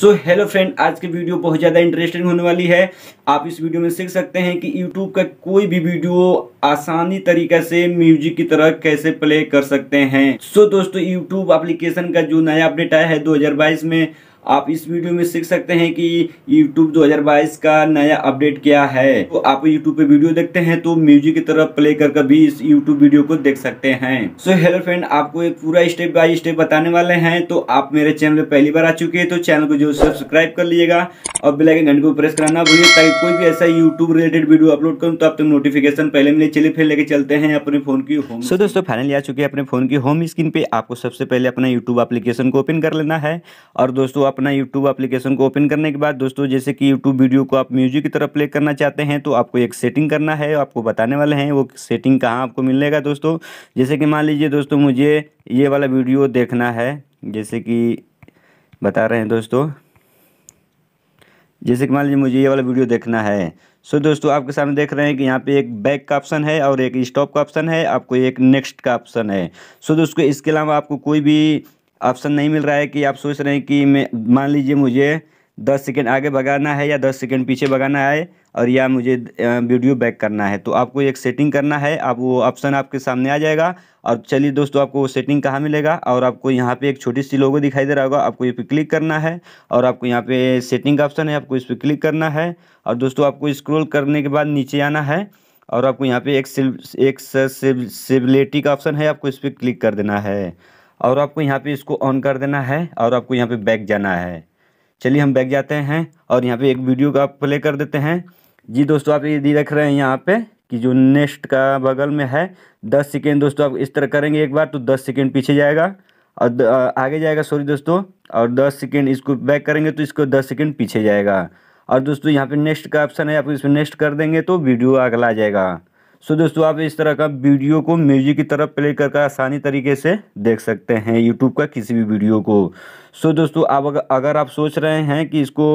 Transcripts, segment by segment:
so hello friend आज की video बहुत ज़्यादा इंटरेस्टिंग होने वाली है आप इस वीडियो में सीख सकते हैं कि यूट्यूब का कोई भी वीडियो आसानी तरीके से म्यूजिक की तरह कैसे प्ले कर सकते हैं सो so, दोस्तों यूट्यूब एप्लीकेशन का जो नया अपडेट आया है 2022 में आप इस वीडियो में सीख सकते हैं कि YouTube 2022 का नया अपडेट क्या है तो आप YouTube पे वीडियो देखते हैं तो म्यूजिक की तरफ प्ले कर भी इस YouTube वीडियो को देख सकते हैं सो हेलो फ्रेंड आपको एक पूरा स्टेप बाय स्टेप बताने वाले हैं तो आप मेरे चैनल पे पहली बार आ चुके हैं तो चैनल को जो सब्सक्राइब कर लीजिएगा और बेलाइकन घंटे को प्रेस करना भूलिए ताकि कोई भी ऐसा यूट्यूब रिलेटेड वीडियो अपलोड करूँ तो आप तक नोटिफिकेशन पहले मिले चले फिर लेके चलते हैं अपने फोन की होम सो दोस्तों फाइनली आ चुके हैं अपने फोन की होम स्क्रीन पे आपको सबसे पहले अपना यूट्यूब एप्लीकेशन को ओपन कर लेना है और दोस्तों अपना यूट्यूब एप्लीकेशन को ओपन करने के बाद दोस्तों जैसे कि यूट्यूब वीडियो को आप म्यूजिक की तरफ प्ले करना चाहते हैं तो आपको एक सेटिंग करना है आपको बताने वाले हैं वो सेटिंग कहाँ आपको मिलेगा दोस्तों जैसे कि मान लीजिए दोस्तों मुझे ये वाला वीडियो देखना है जैसे कि बता रहे हैं दोस्तों जैसे कि मान लीजिए मुझे ये वाला वीडियो देखना है सो so, दोस्तों आपके सामने देख रहे हैं कि यहाँ पे एक बैक का ऑप्शन है और एक स्टॉप का ऑप्शन है आपको एक नेक्स्ट का ऑप्शन है सो so, दोस्तों इसके अलावा आपको कोई भी ऑप्शन नहीं मिल रहा है कि आप सोच रहे हैं कि मैं मान लीजिए मुझे दस सेकेंड आगे भगाना है या दस सेकेंड पीछे भगाना है और या मुझे वीडियो बैक करना है तो आपको एक सेटिंग करना है आप वो ऑप्शन आपके सामने आ जाएगा और चलिए दोस्तों आपको वो सेटिंग कहाँ मिलेगा और आपको यहाँ पे एक छोटी सी लोगो दिखाई दे रहा होगा आपको ये पे क्लिक करना है और आपको यहाँ पे सेटिंग का ऑप्शन है आपको इस पर क्लिक करना है और दोस्तों आपको स्क्रोल करने के बाद नीचे आना है और आपको यहाँ पे एक सिल एक सिबिलिटी का ऑप्शन है आपको इस पर क्लिक कर देना है और आपको यहाँ पे इसको ऑन कर देना है और आपको यहाँ पे बैक जाना है चलिए हम बैक जाते हैं और यहाँ पे एक वीडियो का प्ले कर देते हैं जी दोस्तों आप ये देख रहे हैं यहाँ पे कि जो नेक्स्ट का बगल में है दस सेकेंड दोस्तों आप इस तरह करेंगे एक बार तो दस सेकेंड पीछे जाएगा और आगे जाएगा सॉरी दोस्तों और दस सेकेंड इसको बैक करेंगे तो इसको दस सेकेंड पीछे जाएगा और दोस्तों यहाँ पे नेक्स्ट का ऑप्शन है आप इसमें नेक्स्ट कर देंगे तो वीडियो अगला आ जाएगा सो दोस्तों आप इस तरह का वीडियो को म्यूजिक की तरफ प्ले करके आसानी तरीके से देख सकते हैं यूट्यूब का किसी भी वीडियो को सो दोस्तों आप अगर आप सोच रहे हैं कि इसको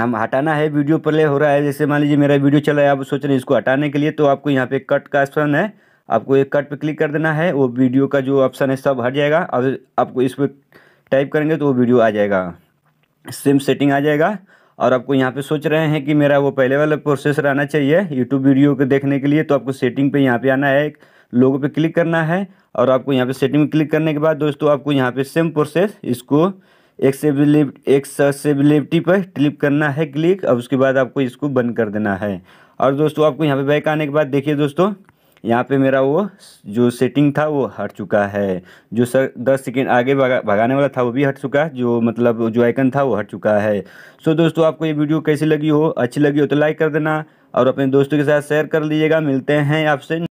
हम हटाना है वीडियो प्ले हो रहा है जैसे मान लीजिए मेरा वीडियो चला है आप सोच रहे हैं इसको हटाने के लिए तो आपको यहाँ पे कट का ऑप्शन है आपको एक कट पे क्लिक कर देना है वो वीडियो का जो ऑप्शन है सब हट जाएगा अब आपको इस पर टाइप करेंगे तो वो वीडियो आ जाएगा सेम सेटिंग आ जाएगा और आपको यहाँ पे सोच रहे हैं कि मेरा वो पहले वाला प्रोसेस रहना चाहिए यूट्यूब वीडियो को देखने के लिए तो आपको सेटिंग पे यहाँ पे आना है एक लोगो पे क्लिक करना है और आपको यहाँ पे सेटिंग में क्लिक करने के बाद दोस्तों आपको यहाँ पे सेम प्रोसेस इसको एक्सेबिलिटी पर क्लिक करना है क्लिक और उसके बाद आपको इसको बंद कर देना है और दोस्तों आपको यहाँ पे बैक आने के बाद देखिए दोस्तों यहाँ पे मेरा वो जो सेटिंग था वो हट चुका है जो सर दस सेकेंड आगे भगा भगाने वाला था वो भी हट चुका है जो मतलब जो आइकन था वो हट चुका है सो दोस्तों आपको ये वीडियो कैसी लगी हो अच्छी लगी हो तो लाइक कर देना और अपने दोस्तों के साथ शेयर कर लीजिएगा मिलते हैं आपसे